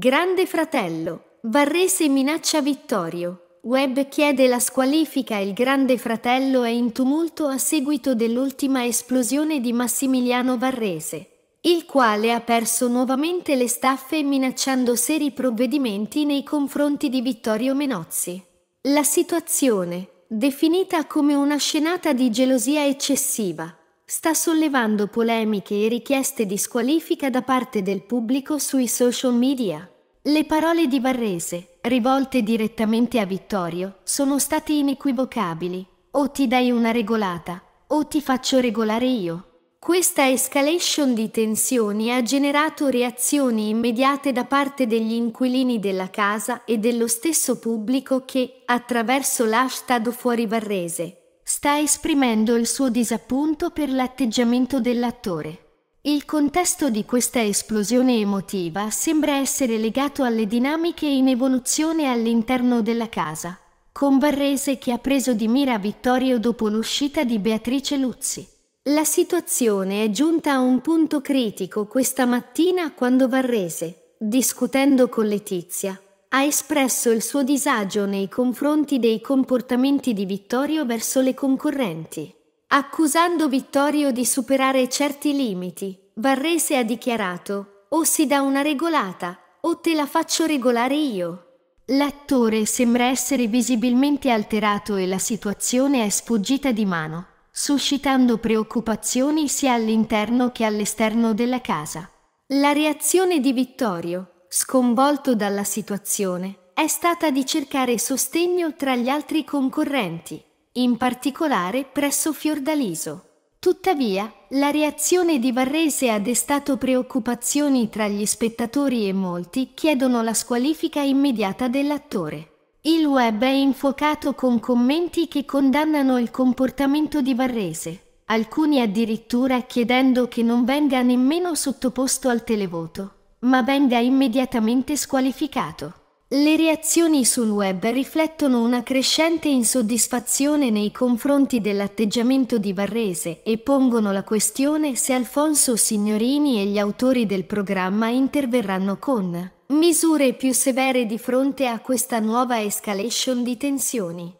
Grande Fratello, Varrese minaccia Vittorio. Webb chiede la squalifica e il Grande Fratello è in tumulto a seguito dell'ultima esplosione di Massimiliano Varrese, il quale ha perso nuovamente le staffe minacciando seri provvedimenti nei confronti di Vittorio Menozzi. La situazione, definita come una scenata di gelosia eccessiva, sta sollevando polemiche e richieste di squalifica da parte del pubblico sui social media. Le parole di Varrese, rivolte direttamente a Vittorio, sono state inequivocabili. O ti dai una regolata, o ti faccio regolare io. Questa escalation di tensioni ha generato reazioni immediate da parte degli inquilini della casa e dello stesso pubblico che, attraverso l'hashtag fuori Barrese, sta esprimendo il suo disappunto per l'atteggiamento dell'attore. Il contesto di questa esplosione emotiva sembra essere legato alle dinamiche in evoluzione all'interno della casa, con Barrese che ha preso di mira Vittorio dopo l'uscita di Beatrice Luzzi. La situazione è giunta a un punto critico questa mattina quando Varrese, discutendo con Letizia, ha espresso il suo disagio nei confronti dei comportamenti di Vittorio verso le concorrenti. Accusando Vittorio di superare certi limiti, Varrese ha dichiarato o si dà una regolata o te la faccio regolare io. L'attore sembra essere visibilmente alterato e la situazione è sfuggita di mano, suscitando preoccupazioni sia all'interno che all'esterno della casa. La reazione di Vittorio, sconvolto dalla situazione, è stata di cercare sostegno tra gli altri concorrenti, in particolare presso Fiordaliso. Tuttavia, la reazione di Varrese ha destato preoccupazioni tra gli spettatori e molti chiedono la squalifica immediata dell'attore. Il web è infuocato con commenti che condannano il comportamento di Varrese, alcuni addirittura chiedendo che non venga nemmeno sottoposto al televoto ma venga immediatamente squalificato. Le reazioni sul web riflettono una crescente insoddisfazione nei confronti dell'atteggiamento di Varrese e pongono la questione se Alfonso Signorini e gli autori del programma interverranno con misure più severe di fronte a questa nuova escalation di tensioni.